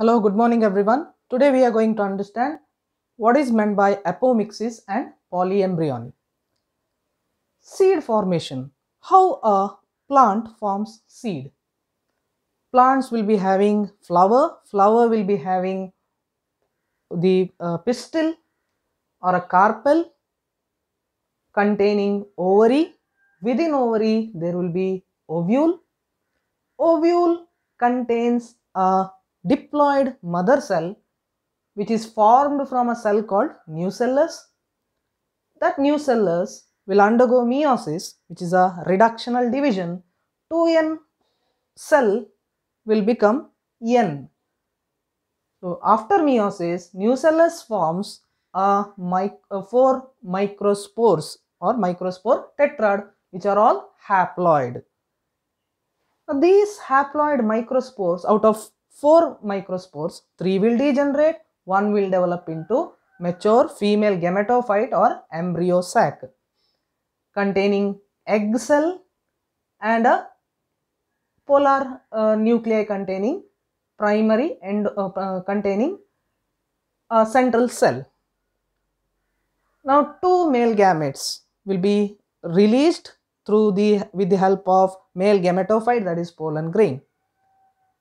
Hello, good morning everyone. Today we are going to understand what is meant by apomixis and polyembryony. Seed formation. How a plant forms seed. Plants will be having flower. Flower will be having the uh, pistil or a carpel containing ovary. Within ovary there will be ovule. Ovule contains a diploid mother cell which is formed from a cell called new cellus. That new cellus will undergo meiosis which is a reductional division 2n cell will become n. So after meiosis new cellus forms a mic a uh, four microspores or microspore tetrad which are all haploid. Now these haploid microspores out of 4 microspores, 3 will degenerate, 1 will develop into mature female gametophyte or embryo sac containing egg cell and a polar uh, nuclei containing primary and uh, uh, containing a central cell. Now two male gametes will be released through the with the help of male gametophyte that is pollen grain.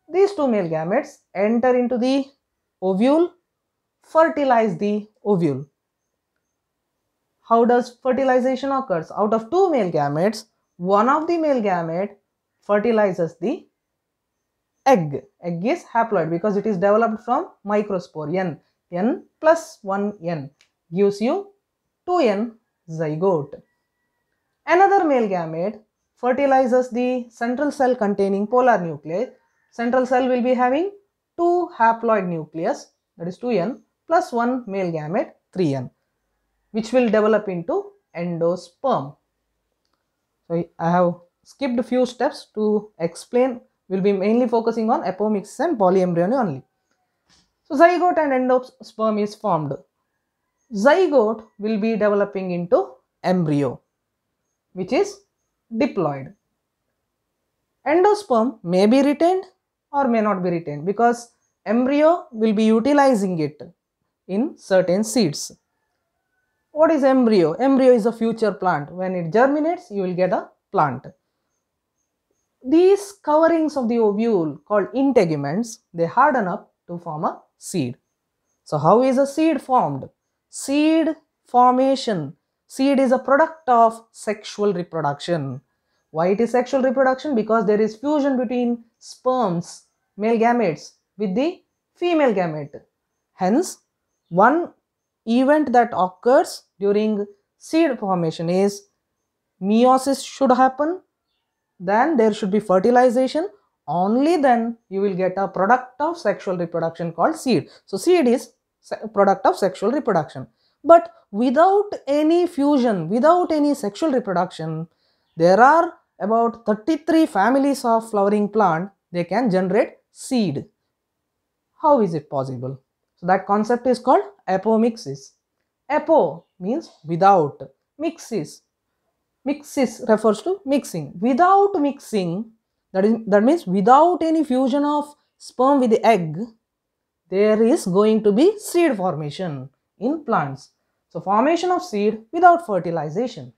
These two male gametes enter into the ovule, fertilize the ovule. How does fertilization occurs? Out of two male gametes, one of the male gamete fertilizes the egg. Egg is haploid because it is developed from microspore n. n plus 1 n gives you 2 n zygote. Another male gamete fertilizes the central cell containing polar nucleus Central cell will be having 2 haploid nucleus that is 2n plus 1 male gamete 3n which will develop into endosperm. So I have skipped few steps to explain we will be mainly focusing on apomixis and polyembryony only. So zygote and endosperm is formed. Zygote will be developing into embryo which is diploid. Endosperm may be retained or may not be retained because embryo will be utilizing it in certain seeds. What is embryo? Embryo is a future plant. When it germinates, you will get a plant. These coverings of the ovule called integuments, they harden up to form a seed. So, how is a seed formed? Seed formation. Seed is a product of sexual reproduction. Why it is sexual reproduction? Because there is fusion between sperms, male gametes with the female gamete. Hence, one event that occurs during seed formation is meiosis should happen, then there should be fertilization, only then you will get a product of sexual reproduction called seed. So, seed is product of sexual reproduction. But without any fusion, without any sexual reproduction, there are about 33 families of flowering plant they can generate seed. How is it possible? So that concept is called apomixis. Apo means without, mixis. Mixis refers to mixing. Without mixing, that, is, that means without any fusion of sperm with the egg, there is going to be seed formation in plants. So formation of seed without fertilization.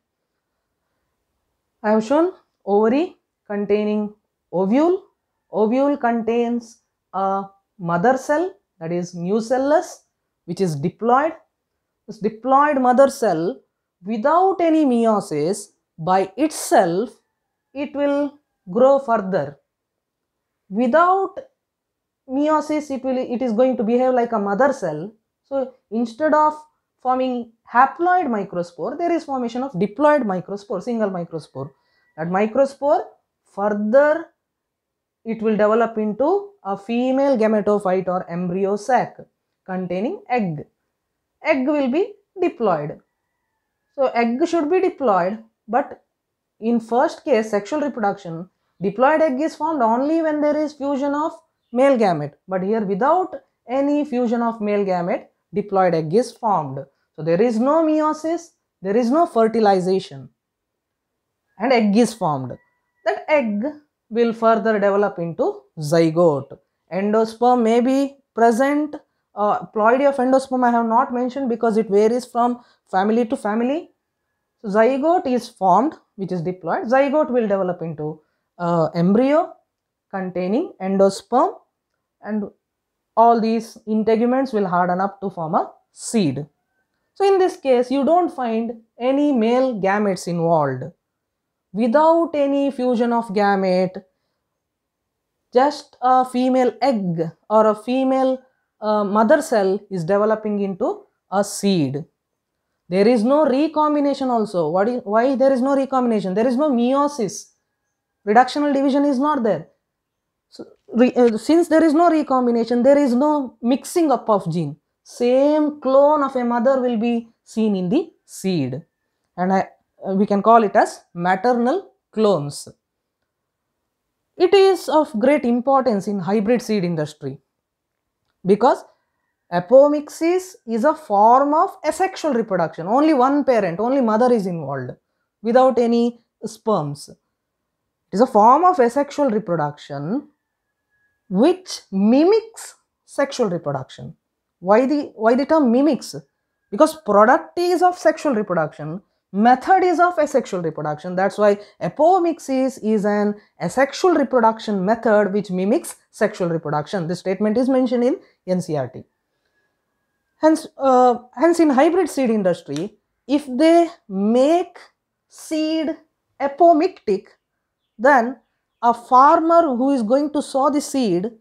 I have shown ovary containing ovule. Ovule contains a mother cell that is mucellus which is diploid. This diploid mother cell without any meiosis by itself it will grow further. Without meiosis it, will, it is going to behave like a mother cell. So instead of forming haploid microspore there is formation of diploid microspore, single microspore. That microspore further it will develop into a female gametophyte or embryo sac containing egg. Egg will be diploid. So egg should be diploid but in first case sexual reproduction diploid egg is formed only when there is fusion of male gamete but here without any fusion of male gamete diploid egg is formed. So there is no meiosis, there is no fertilization and egg is formed. That egg will further develop into zygote. Endosperm may be present. Uh, ploidy of endosperm I have not mentioned because it varies from family to family. So, zygote is formed which is diploid. Zygote will develop into uh, embryo containing endosperm and all these integuments will harden up to form a seed. So in this case, you don't find any male gametes involved without any fusion of gamete just a female egg or a female uh, mother cell is developing into a seed there is no recombination also what is, why there is no recombination there is no meiosis reductional division is not there uh, since there is no recombination there is no mixing up of gene same clone of a mother will be seen in the seed and I, uh, we can call it as maternal clones. It is of great importance in hybrid seed industry because apomixis is a form of asexual reproduction. Only one parent, only mother is involved without any sperms. It is a form of asexual reproduction which mimics sexual reproduction. Why the, why the term mimics? Because product is of sexual reproduction method is of asexual reproduction. That's why apomixis is an asexual reproduction method which mimics sexual reproduction. This statement is mentioned in NCRT. Hence, uh, hence in hybrid seed industry, if they make seed apomictic, then a farmer who is going to sow the seed,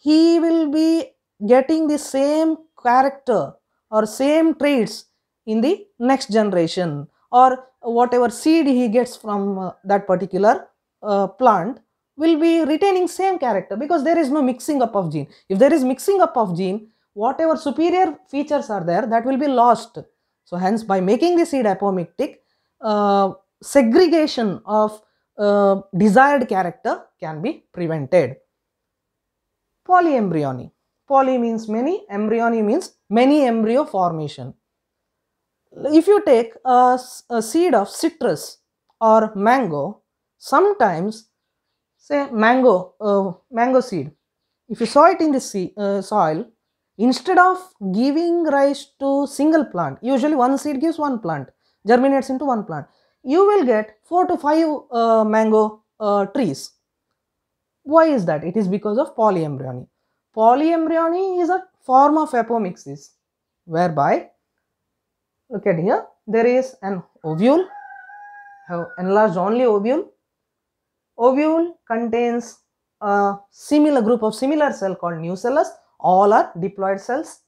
he will be getting the same character or same traits in the next generation or whatever seed he gets from uh, that particular uh, plant will be retaining same character because there is no mixing up of gene. If there is mixing up of gene, whatever superior features are there that will be lost. So hence by making the seed apomictic, uh, segregation of uh, desired character can be prevented. Polyembryony. Poly means many, embryony means many embryo formation if you take a, a seed of citrus or mango, sometimes say mango, uh, mango seed, if you sow it in the sea, uh, soil, instead of giving rise to single plant, usually one seed gives one plant, germinates into one plant, you will get 4 to 5 uh, mango uh, trees. Why is that? It is because of polyembryony. Polyembryony is a form of apomixis whereby Look at here. There is an ovule. Have enlarged only ovule. Ovule contains a similar group of similar cell called new cells. All are diploid cells.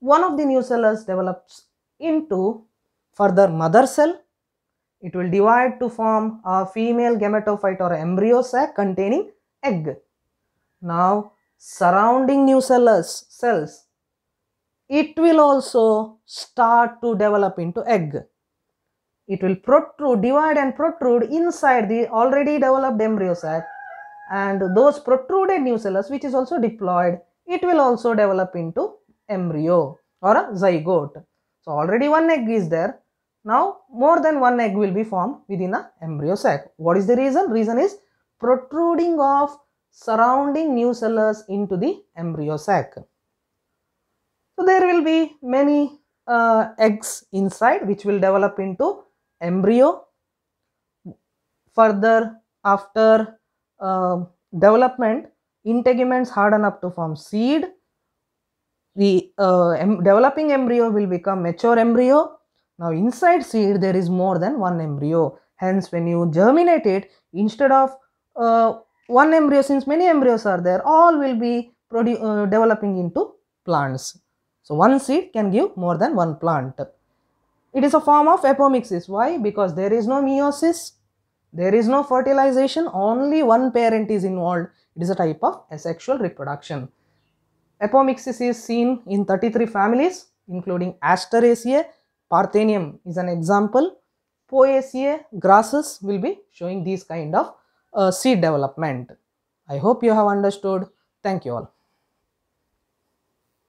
One of the new cells develops into further mother cell. It will divide to form a female gametophyte or embryo sac containing egg. Now, surrounding new cells, cells it will also start to develop into egg. It will protrude, divide and protrude inside the already developed embryo sac and those protruded nucellus which is also diploid, it will also develop into embryo or a zygote. So already one egg is there. Now more than one egg will be formed within the embryo sac. What is the reason? Reason is protruding of surrounding nucellus into the embryo sac. So there will be many uh, eggs inside which will develop into embryo. Further after uh, development, integuments harden up to form seed. The uh, em developing embryo will become mature embryo. Now inside seed there is more than one embryo. Hence when you germinate it, instead of uh, one embryo, since many embryos are there, all will be uh, developing into plants. So one seed can give more than one plant. It is a form of apomixis. Why? Because there is no meiosis, there is no fertilization, only one parent is involved. It is a type of asexual reproduction. Apomixis is seen in 33 families including Asteraceae, Parthenium is an example. Poaceae, grasses will be showing these kind of uh, seed development. I hope you have understood. Thank you all.